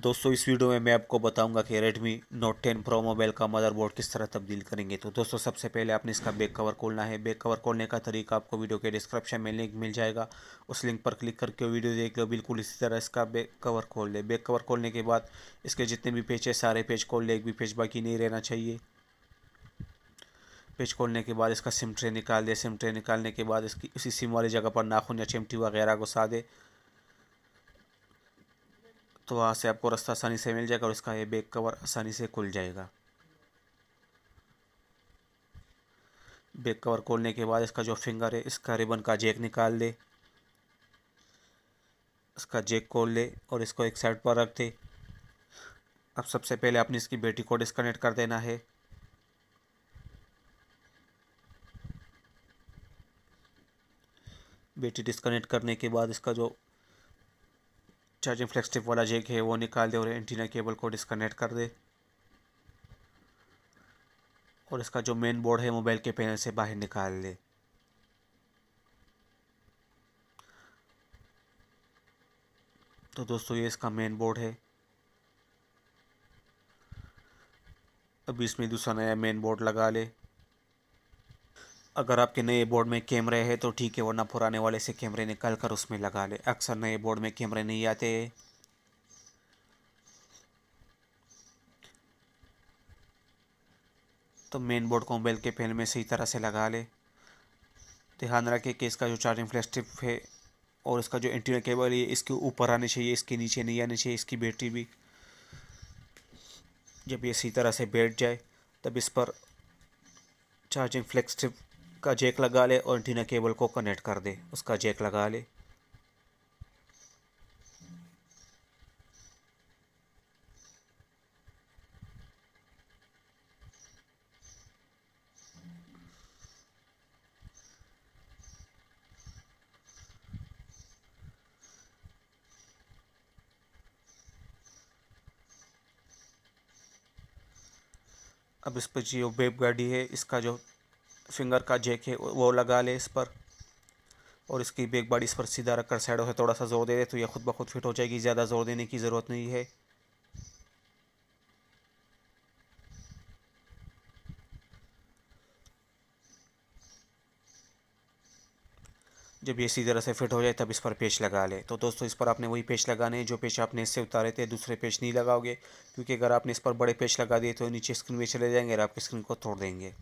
दोस्तों इस वीडियो में मैं आपको बताऊंगा कि Redmi Note 10 Pro मोबाइल का मदरबोर्ड किस तरह तब्दील करेंगे तो दोस्तों सबसे पहले आपने इसका बैक कवर खोलना है बैक कवर खोलने का तरीका आपको वीडियो के डिस्क्रिप्शन में लिंक मिल जाएगा उस लिंक पर क्लिक करके वीडियो देख लो बिल्कुल इसी तरह इसका बैक कवर खोल ले बैक कवर खोलने के बाद इसके जितने भी पेज है सारे पेज खोल ले एक भी पेज बाकी नहीं रहना चाहिए पेज खोलने के बाद इसका सिम ट्रे निकाल दे सिम ट्रे निकालने के बाद इसकी इसी सिम वाली जगह पर नाखून या चिमटी वगैरह घुसा दे तो वहाँ से आपको रास्ता आसानी से मिल जाएगा और इसका ये बैक कवर आसानी से खुल जाएगा बैक कवर खोलने के बाद इसका जो फिंगर है इसका रिबन का जैक निकाल दे इसका जैक खोल ले और इसको एक साइड पर रख दे अब सबसे पहले आपने इसकी बैटरी को डिस्कनेक्ट कर देना है बैटरी डिस्कनेक्ट करने के बाद इसका जो चार्जिंग फ्लैक्स टिप वाला जेक है वो निकाल दे और एंटीना केबल को डिस्कनेक्ट कर दे और इसका जो मेन बोर्ड है मोबाइल के पैनल से बाहर निकाल दे तो दोस्तों ये इसका मेन बोर्ड है अब इसमें दूसरा नया मेन बोर्ड लगा ले अगर आपके नए बोर्ड में कैमरे हैं तो ठीक है वरना पुराने वाले से कैमरे निकाल कर उसमें लगा ले अक्सर नए बोर्ड में कैमरे नहीं आते तो मेन बोर्ड को मोबाइल के पेन में सही तरह से लगा ले ध्यान रखें कि इसका जो चार्जिंग फ्लैश टिप है और इसका जो इंटीरियर केबल है इसके ऊपर आने चाहिए इसके नीचे नहीं आने चाहिए इसकी बैटरी भी जब ये सही तरह से बैठ जाए तब इस पर चार्जिंग फ्लैक्स टिप का जैक लगा ले और एंटीना केबल को कनेक्ट कर दे उसका जैक लगा ले अब इस पर जो बेब गाड़ी है इसका जो फिंगर का जेक है वो लगा ले इस पर और इसकी बेग बॉडी इस पर सीधा रखकर साइडों से थोड़ा सा ज़ोर दे दे तो ये खुद ब खुद फिट हो जाएगी ज़्यादा ज़ोर देने की ज़रूरत नहीं है जब ये इसी तरह से फिट हो जाए तब इस पर पेच लगा ले तो दोस्तों इस पर आपने वही पेच लगाने हैं जो पेच आपने इससे उतारे थे दूसरे पेच नहीं लगाओगे क्योंकि अगर आपने इस पर बड़े पेच लगा दिए तो नीचे स्क्रीन में चले जाएंगे और आपकी स्क्रीन को तोड़ देंगे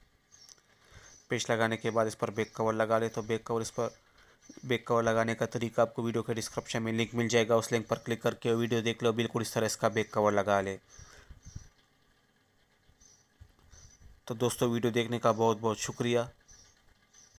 पेस्ट लगाने के बाद इस पर बैक कवर लगा ले तो बैक कवर इस पर बैक कवर लगाने का तरीका आपको वीडियो के डिस्क्रिप्शन में लिंक मिल जाएगा उस लिंक पर क्लिक करके वीडियो देख लो बिल्कुल इस तरह इसका बैक कवर लगा ले तो दोस्तों वीडियो देखने का बहुत बहुत शुक्रिया